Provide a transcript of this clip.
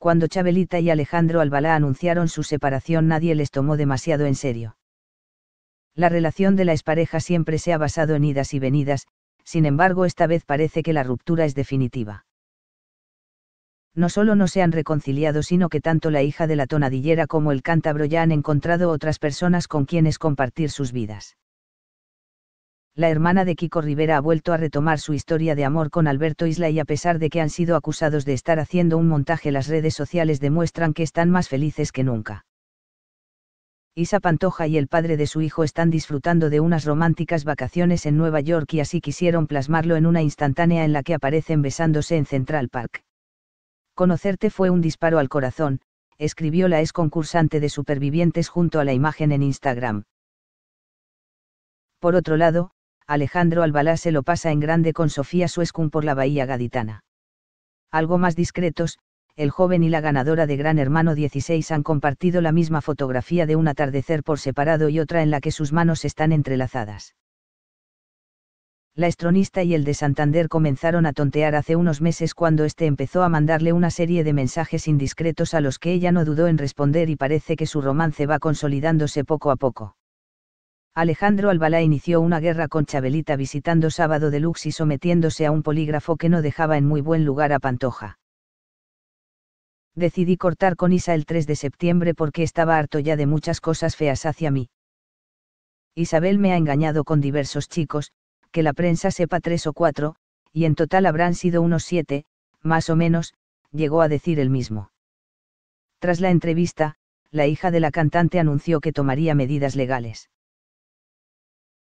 cuando Chabelita y Alejandro Albalá anunciaron su separación nadie les tomó demasiado en serio. La relación de la expareja siempre se ha basado en idas y venidas, sin embargo esta vez parece que la ruptura es definitiva. No solo no se han reconciliado sino que tanto la hija de la tonadillera como el cántabro ya han encontrado otras personas con quienes compartir sus vidas la hermana de Kiko Rivera ha vuelto a retomar su historia de amor con Alberto Isla y a pesar de que han sido acusados de estar haciendo un montaje, las redes sociales demuestran que están más felices que nunca. Isa Pantoja y el padre de su hijo están disfrutando de unas románticas vacaciones en Nueva York y así quisieron plasmarlo en una instantánea en la que aparecen besándose en Central Park. Conocerte fue un disparo al corazón, escribió la ex concursante de Supervivientes junto a la imagen en Instagram. Por otro lado, Alejandro Albalá se lo pasa en grande con Sofía Suescum por la Bahía Gaditana. Algo más discretos, el joven y la ganadora de Gran Hermano 16 han compartido la misma fotografía de un atardecer por separado y otra en la que sus manos están entrelazadas. La estronista y el de Santander comenzaron a tontear hace unos meses cuando este empezó a mandarle una serie de mensajes indiscretos a los que ella no dudó en responder y parece que su romance va consolidándose poco a poco. Alejandro Albalá inició una guerra con Chabelita visitando Sábado Deluxe y sometiéndose a un polígrafo que no dejaba en muy buen lugar a Pantoja. Decidí cortar con Isa el 3 de septiembre porque estaba harto ya de muchas cosas feas hacia mí. Isabel me ha engañado con diversos chicos, que la prensa sepa tres o cuatro, y en total habrán sido unos siete, más o menos, llegó a decir el mismo. Tras la entrevista, la hija de la cantante anunció que tomaría medidas legales.